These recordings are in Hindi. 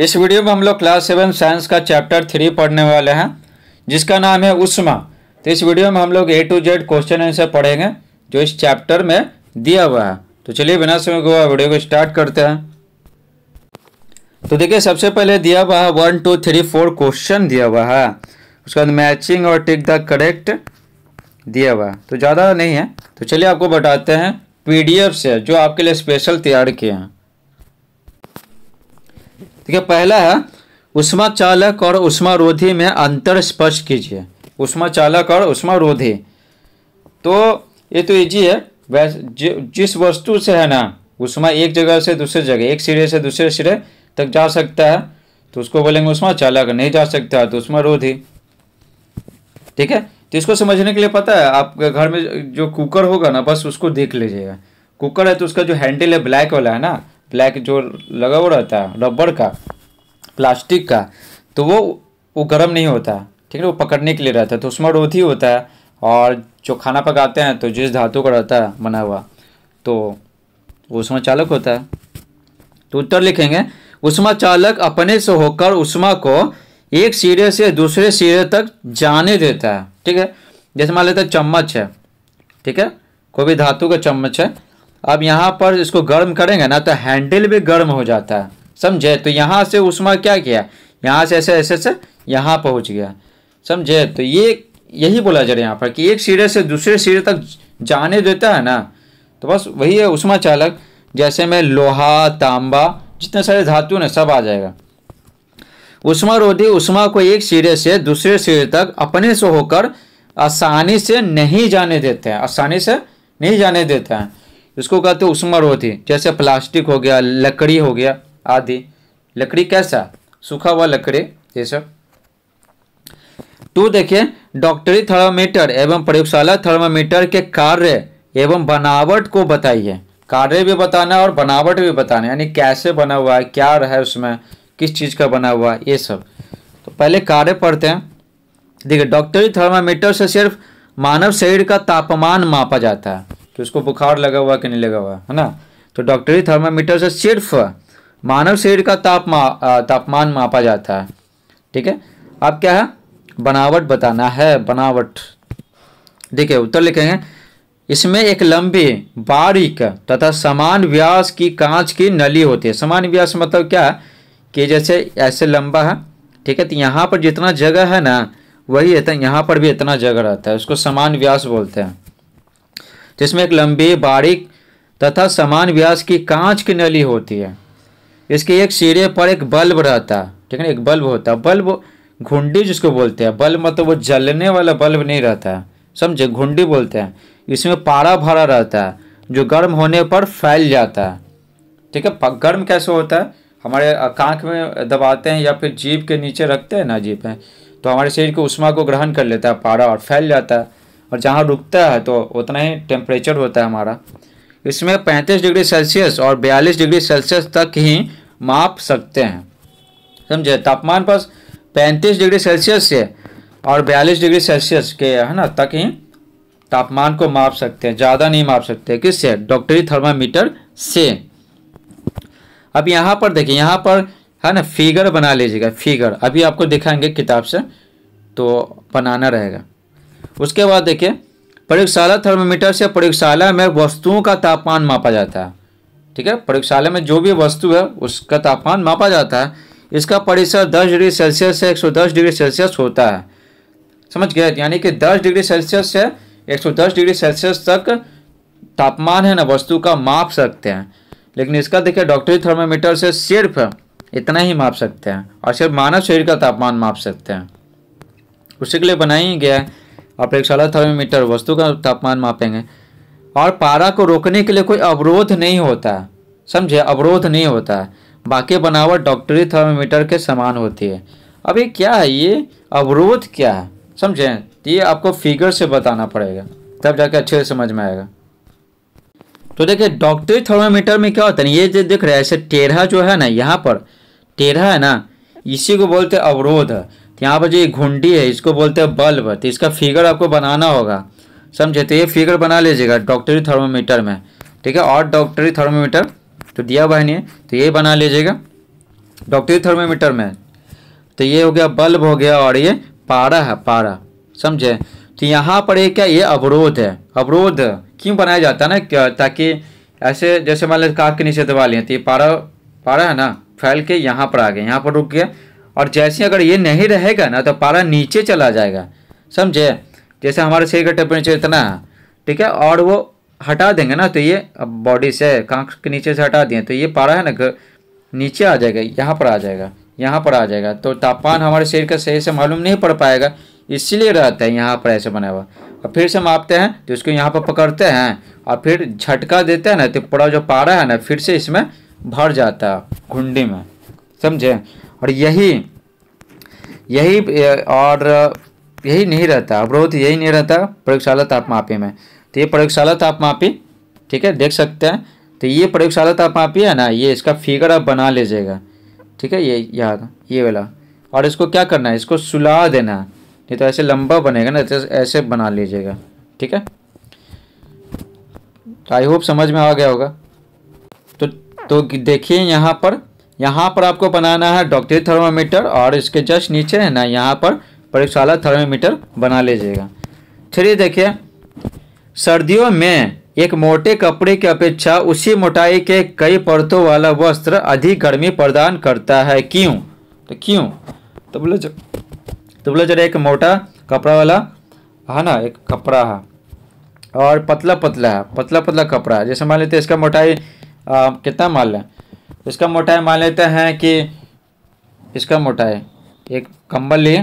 इस वीडियो में हम लोग क्लास सेवन साइंस का चैप्टर थ्री पढ़ने वाले हैं जिसका नाम है उष्मा तो इस वीडियो में हम लोग A to Z question answer पढ़ेंगे जो इस चैप्टर में दिया हुआ है तो चलिए बिना समय को वीडियो को स्टार्ट करते हैं तो देखिए सबसे पहले दिया हुआ है one two three four question दिया हुआ है उसके बाद मैचिंग और टिक द करेक्ट दिया हुआ है तो ज़्यादा नहीं है तो चलिए आपको बताते हैं पीडीएफ से जो आपके लिए स्पेशल तैयार किए हैं देखिए पहला है उष्मा चालक और उष्मा रोधी में अंतर स्पष्ट कीजिए उष्मा चालक और उष्मा रोधी तो ये तो इजी है वैसे जिस वस्तु से है ना उष्मा एक जगह से दूसरे जगह एक सिरे से दूसरे सिरे तक जा सकता है तो उसको बोलेंगे उष्मा चालक नहीं जा सकता तो उष्मा रोधी ठीक है तो इसको समझने के लिए पता है आप घर में जो कुकर होगा ना बस उसको देख लीजिएगा कुकर है तो उसका जो हैंडल है ब्लैक वाला है ना ब्लैक जो लगा हुआ रहता है रबड़ का प्लास्टिक का तो वो वो गर्म नहीं होता ठीक है वो पकड़ने के लिए रहता है तो उसमें रोथ ही होता है और जो खाना पकाते हैं तो जिस धातु का रहता है बना हुआ तो उष्मा चालक होता है तो उत्तर लिखेंगे उष्मा चालक अपने से होकर उष्मा को एक सिरे से दूसरे सिरे तक जाने देता है ठीक है जैसे मान लेते हैं चम्मच है ठीक है कोई भी धातु का चम्मच है अब यहाँ पर इसको गर्म करेंगे ना तो हैंडल भी गर्म हो जाता है समझे तो यहाँ से उष्मा क्या किया यहाँ से ऐसे ऐसे ऐसे यहाँ पहुँच गया समझे तो ये यही बोला जा रहा है यहाँ पर कि एक सिरे से दूसरे सिरे तक जाने देता है ना तो बस वही है उषमा चालक जैसे में लोहा तांबा जितने सारे धातु ना सब आ जाएगा उष्मा रोधी उष्मा को एक सिरे से दूसरे सिरे तक अपने से होकर आसानी से नहीं जाने देते हैं आसानी से नहीं जाने देते हैं इसको कहते हैं उष्मारोधी जैसे प्लास्टिक हो गया लकड़ी हो गया आदि लकड़ी कैसा सूखा हुआ लकड़ी ये सब टू तो देखिए डॉक्टरी थर्मामीटर एवं प्रयोगशाला थर्मामीटर के कार्य एवं बनावट को बताइए कार्य भी बताना और बनावट भी बताना यानी कैसे बना हुआ है क्या है उसमें किस चीज़ का बना हुआ है ये सब तो पहले कार्य पढ़ते हैं देखिए डॉक्टरी थर्मामीटर से सिर्फ मानव शरीर का तापमान मापा जाता है तो इसको बुखार लगा हुआ कि नहीं लगा हुआ है ना तो डॉक्टरी थर्मामीटर से सिर्फ मानव शरीर का तापमा तापमान मापा जाता है ठीक है अब क्या है बनावट बताना है बनावट देखिए उत्तर लिखेंगे इसमें एक लंबी बारीक तथा समान व्यास की कांच की नली होती है समान व्यास मतलब क्या है कि जैसे ऐसे लंबा है ठीक है तो यहाँ पर जितना जगह है ना वही यहाँ पर भी इतना जगह रहता है उसको समान व्यास बोलते हैं जिसमें एक लंबी बारीक तथा समान व्यास की कांच की नली होती है इसके एक सिरे पर एक बल्ब रहता है ठीक है ना एक बल्ब होता है बल्ब घुंडी जिसको बोलते हैं बल्ब मतलब वो जलने वाला बल्ब नहीं रहता है समझे घुंडी बोलते हैं इसमें पारा भरा रहता है जो गर्म होने पर फैल जाता है ठीक है गर्म कैसे होता है हमारे कांख में दबाते हैं या फिर जीप के नीचे रखते हैं ना जीप है तो हमारे शरीर को उष्मा को ग्रहण कर लेता है पारा और फैल जाता है और जहाँ रुकता है तो उतना ही टेम्परेचर होता है हमारा इसमें पैंतीस डिग्री सेल्सियस और बयालीस डिग्री सेल्सियस तक ही माप सकते हैं समझे तापमान पर पैंतीस डिग्री सेल्सियस से और बयालीस डिग्री सेल्सियस के है ना तक ही तापमान को माप सकते हैं ज़्यादा नहीं माप सकते किससे डॉक्टरी थर्मामीटर से अब यहाँ पर देखिए यहाँ पर है ना फिगर बना लीजिएगा फिगर अभी आपको दिखाएंगे किताब से तो बनाना रहेगा उसके बाद देखिए प्रयोगशाला थर्मोमीटर से प्रयोगशाला में वस्तुओं का तापमान मापा जाता है ठीक है प्रयोगशाला में जो भी वस्तु है उसका तापमान मापा जाता है इसका परिसर 10 डिग्री सेल्सियस से 110 डिग्री सेल्सियस होता है समझ गए यानी कि 10 डिग्री सेल्सियस से 110 डिग्री सेल्सियस तक तापमान है ना वस्तु का माप सकते हैं लेकिन इसका देखिए डॉक्टरी थर्मोमीटर से सिर्फ इतना ही माप सकते हैं और सिर्फ मानव शरीर का तापमान माप सकते हैं उसी के लिए बनाया गया है प्रयोगशाला थर्मोमीटर वस्तु का तापमान मापेंगे और पारा को रोकने के लिए कोई अवरोध नहीं होता है समझे अवरोध नहीं होता है बाकी बनावट डॉक्टरी थर्मोमीटर के समान होती है अब ये क्या है ये अवरोध क्या है समझे ये आपको फिगर से बताना पड़ेगा तब जाके अच्छे से समझ में आएगा तो देखिए डॉक्टरी थर्मोमीटर में क्या होता है ये जो देख रहे हैं ऐसे टेढ़ा जो है ना यहाँ पर टेढ़ा है ना इसी को बोलते अवरोध यहाँ पर जो घुंडी है इसको बोलते हैं बल्ब तो इसका फिगर आपको बनाना होगा समझे तो ये फिगर बना लीजिएगा डॉक्टरी थर्मोमीटर में ठीक है और डॉक्टरी थर्मोमीटर तो दिया हुआ है तो ये बना लीजिएगा डॉक्टरी थर्मोमीटर में तो ये हो गया बल्ब हो गया और ये पारा है पारा समझे तो यहाँ पर ये क्या ये अवरोध है अवरोध क्यों बनाया जाता है ना ताकि ऐसे जैसे मान लीजिए काक के नीचे दबा लें तो ये पारा पारा है ना फैल के यहाँ पर आ गए यहाँ पर रुक गया और जैसे अगर ये नहीं रहेगा ना तो पारा नीचे चला जाएगा समझे जैसे हमारे शरीर का टेम्परेचर इतना है ठीक है और वो हटा देंगे ना तो ये अब बॉडी से कांख के नीचे से हटा दिए तो ये पारा है ना नीचे आ जाएगा यहाँ पर आ जाएगा यहाँ पर आ जाएगा तो तापमान हमारे शरीर का सही से मालूम नहीं पड़ पाएगा इसीलिए रहता है यहाँ पर ऐसे बना हुआ और फिर से मापते हैं तो उसको यहाँ पर पकड़ते हैं और फिर झटका देते हैं ना तो पूरा जो पारा है ना फिर से इसमें भर जाता है घुंडी में समझे और यही यही और यही नहीं रहता अवरोध यही नहीं रहता प्रयोगशाला तापमापी में तो ये प्रयोगशाला तापमापी ठीक है देख सकते हैं तो ये प्रयोगशाला तापमापी है ना ये इसका फिगर आप बना लीजिएगा ठीक है ये यहाँ ये वाला और इसको क्या करना है इसको सुला देना है नहीं तो ऐसे लंबा बनेगा ना तो ऐसे बना लीजिएगा ठीक है तो आई होप समझ में आ गया होगा तो तो देखिए यहाँ पर यहाँ पर आपको बनाना है डॉक्टरी थर्मामीटर और इसके जस्ट नीचे है ना यहाँ पर प्रयोगशाला थर्मामीटर बना लीजिएगा चलिए देखिए सर्दियों में एक मोटे कपड़े की अपेक्षा उसी मोटाई के कई परतों वाला वस्त्र अधिक गर्मी प्रदान करता है क्यों तो क्यों तो बोले जो तो बोले जरा एक मोटा कपड़ा वाला है हाँ ना एक कपड़ा है और पतला पतला है पतला पतला कपड़ा है जैसे मान लेते इसका मोटाई आ, कितना मान लें इसका मोटाई मान लेते हैं कि इसका मोटाई एक कंबल लिए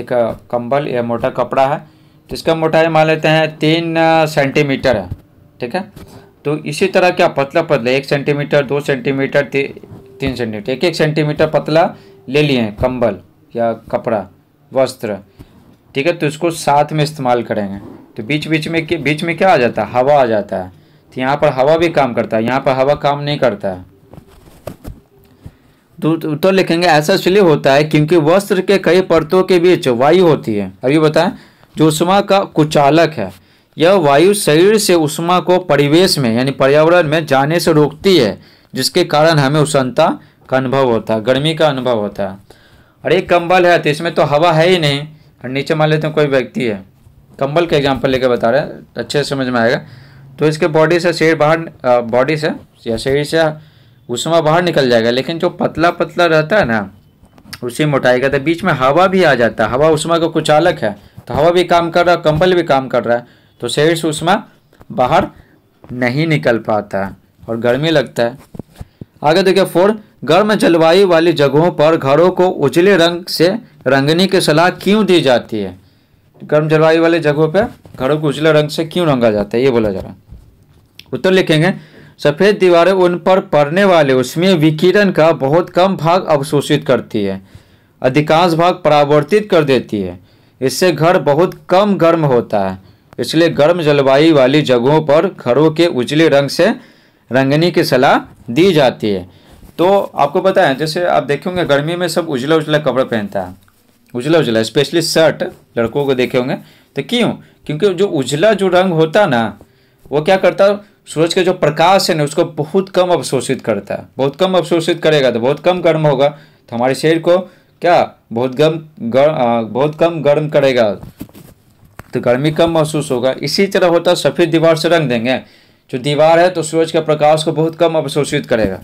एक कंबल या मोटा कपड़ा है तो इसका मोटाई मान लेते हैं तीन सेंटीमीटर है ठीक है तो इसी तरह क्या पतला पतला एक सेंटीमीटर दो सेंटीमीटर ती, तीन सेंटीमीटर एक एक सेंटीमीटर पतला ले लिए हैं कंबल या कपड़ा वस्त्र ठीक है तो इसको साथ में इस्तेमाल करेंगे तो बीच बीच में बीच में क्या आ जाता है हवा आ जाता है तो यहाँ पर हवा भी काम करता है यहाँ पर हवा काम नहीं करता है तो, तो, लिखेंगे ऐसा इसलिए होता है क्योंकि वस्त्र के कई परतों के बीच वायु होती है अभी ये बताएं जो उष्मा का कुचालक है यह वायु शरीर से उष्मा को परिवेश में यानी पर्यावरण में जाने से रोकती है जिसके कारण हमें उष्णता का अनुभव होता है गर्मी का अनुभव होता है और एक कंबल है तो इसमें तो हवा है ही नहीं और नीचे मान लेते हैं कोई व्यक्ति है कंबल का एग्जाम्पल लेकर बता रहे हैं अच्छे से समझ में आएगा तो इसके बॉडी से शरीर बाहर बॉडी से या शरीर से उसमें बाहर निकल जाएगा लेकिन जो पतला पतला रहता है ना उसी मोटाई का तो बीच में हवा भी आ जाता है हवा उसमें का कुछ अलग है तो हवा भी काम कर रहा है कंबल भी काम कर रहा है तो शेर से उसमें बाहर नहीं निकल पाता है और गर्मी लगता है आगे देखिए फोर गर्म जलवायु वाली जगहों पर घरों को उजले रंग से रंगने की सलाह क्यों दी जाती है गर्म जलवायु वाले जगहों पर घरों को उजले रंग से क्यों रंगा जाता है ये बोला जा रहा है उत्तर लिखेंगे सफ़ेद दीवारें उन पर पड़ने वाले उसमें विकिरण का बहुत कम भाग अवशोषित करती है अधिकांश भाग परावर्तित कर देती है इससे घर बहुत कम गर्म होता है इसलिए गर्म जलवायु वाली जगहों पर घरों के उजले रंग से रंगने की सलाह दी जाती है तो आपको पता है जैसे आप देखेंगे गर्मी में सब उजला उजला कपड़ा पहनता है उजला उजला स्पेशली शर्ट लड़कों को देखे होंगे तो क्यों क्योंकि जो उजला जो रंग होता ना वो क्या करता है सूरज का जो प्रकाश है ना उसको बहुत कम अवशोषित करता है बहुत कम अवशोषित करेगा तो बहुत कम गर्म होगा तो हमारे शरीर को क्या बहुत गर्म गर, बहुत कम गर्म करेगा तो गर्मी कम महसूस होगा इसी तरह होता है सफ़ेद दीवार से रंग देंगे जो दीवार है तो सूरज का प्रकाश को बहुत कम अवशोषित करेगा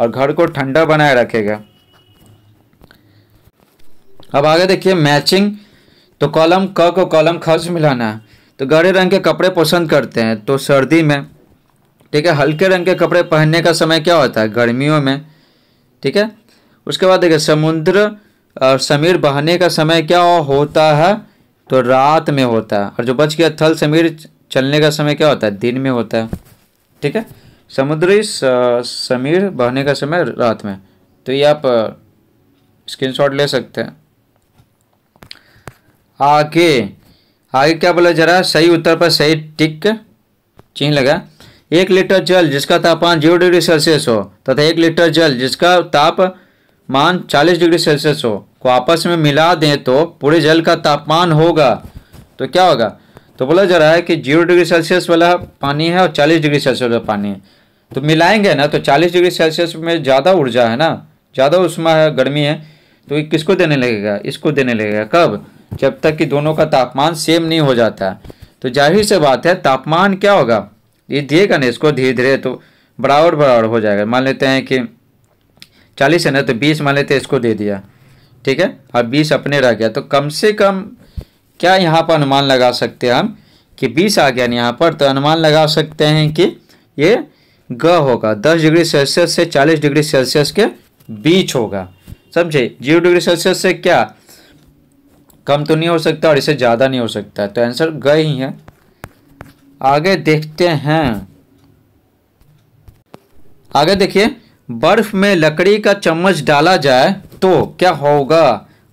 और घर को ठंडा बनाए रखेगा अब आगे देखिए मैचिंग तो कॉलम क को कॉलम खर्च मिलाना है तो गहरे रंग के कपड़े पसंद करते हैं तो सर्दी में ठीक है हल्के रंग के कपड़े पहनने का समय क्या होता है गर्मियों में ठीक है उसके बाद देखिए समुद्र और समीर बहने का समय क्या होता है तो रात में होता है और जो बच गया थल समीर चलने का समय क्या होता है दिन में होता है ठीक है समुद्री समीर बहने का समय रात में तो ये आप स्क्रीनशॉट ले सकते हैं आगे आगे क्या बोला जरा सही उत्तर पर सही टिक चिन्ह लगा एक लीटर जल जिसका तापमान जीरो डिग्री सेल्सियस हो तथा एक लीटर जल जिसका तापमान चालीस डिग्री सेल्सियस हो को आपस में मिला दें तो पूरे जल का तापमान होगा तो क्या होगा तो बोला जा रहा है कि जीरो डिग्री सेल्सियस वाला पानी है और चालीस डिग्री सेल्सियस वाला पानी है तो मिलाएंगे ना तो चालीस डिग्री सेल्सियस में ज़्यादा ऊर्जा है ना ज़्यादा उष्मा है गर्मी है तो ये किसको देने लगेगा इसको देने लगेगा कब जब तक कि दोनों का तापमान सेम नहीं हो जाता तो जाहिर से बात है तापमान क्या होगा ये दिएगा ना इसको धीरे धीरे तो बराबर बराबर हो जाएगा मान लेते हैं कि चालीस है ना तो बीस मान लेते हैं इसको दे दिया ठीक है अब बीस अपने रह गया तो कम से कम क्या यहाँ पर अनुमान लगा सकते हैं हम कि बीस आ गया यहाँ पर तो अनुमान लगा सकते हैं कि ये ग होगा दस डिग्री सेल्सियस से चालीस डिग्री सेल्सियस के बीच होगा समझे जीरो डिग्री सेल्सियस से क्या कम तो नहीं हो सकता और इसे ज़्यादा नहीं हो सकता तो आंसर ग ही है आगे देखते हैं आगे देखिए बर्फ में लकड़ी का चम्मच डाला जाए तो क्या होगा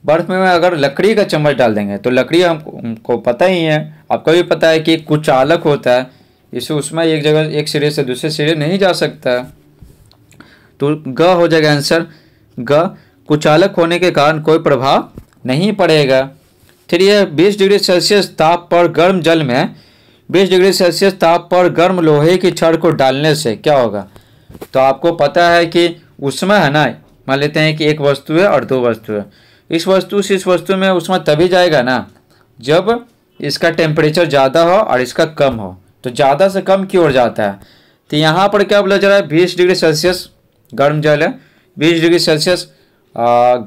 बर्फ में अगर लकड़ी का चम्मच डाल देंगे तो लकड़ी हमको पता ही है आपको भी पता है कि कुचालक होता है इसे उसमें एक जगह एक सिरे से दूसरे सिरे नहीं जा सकता तो ग हो जाएगा आंसर ग कुचालक होने के कारण कोई प्रभाव नहीं पड़ेगा फिर यह बीस डिग्री सेल्सियस ताप पर गर्म जल में 20 डिग्री सेल्सियस ताप पर गर्म लोहे की छड़ को डालने से क्या होगा तो आपको पता है कि उसमें है ना मान लेते हैं कि एक वस्तु है और दो वस्तु है इस वस्तु से इस वस्तु में उसमें तभी जाएगा ना जब इसका टेम्परेचर ज़्यादा हो और इसका कम हो तो ज़्यादा से कम की ओर जाता है तो यहाँ पर क्या बोला जा रहा है बीस डिग्री सेल्सियस गर्म जल है बीस डिग्री सेल्सियस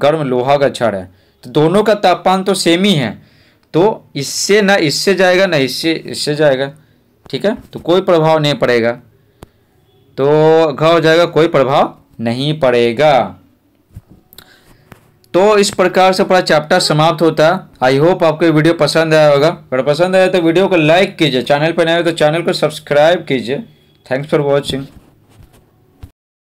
गर्म लोहा का छड़ है तो दोनों का तापमान तो सेम ही है तो इससे ना इससे जाएगा ना इससे इससे जाएगा ठीक है तो कोई प्रभाव नहीं पड़ेगा तो घ हो जाएगा कोई प्रभाव नहीं पड़ेगा तो इस प्रकार से पूरा चैप्टर समाप्त होता है आई होप आपको ये वीडियो पसंद आया होगा अगर पसंद आया तो वीडियो को लाइक कीजिए चैनल पर नए हो तो चैनल को सब्सक्राइब कीजिए थैंक्स फॉर वॉचिंग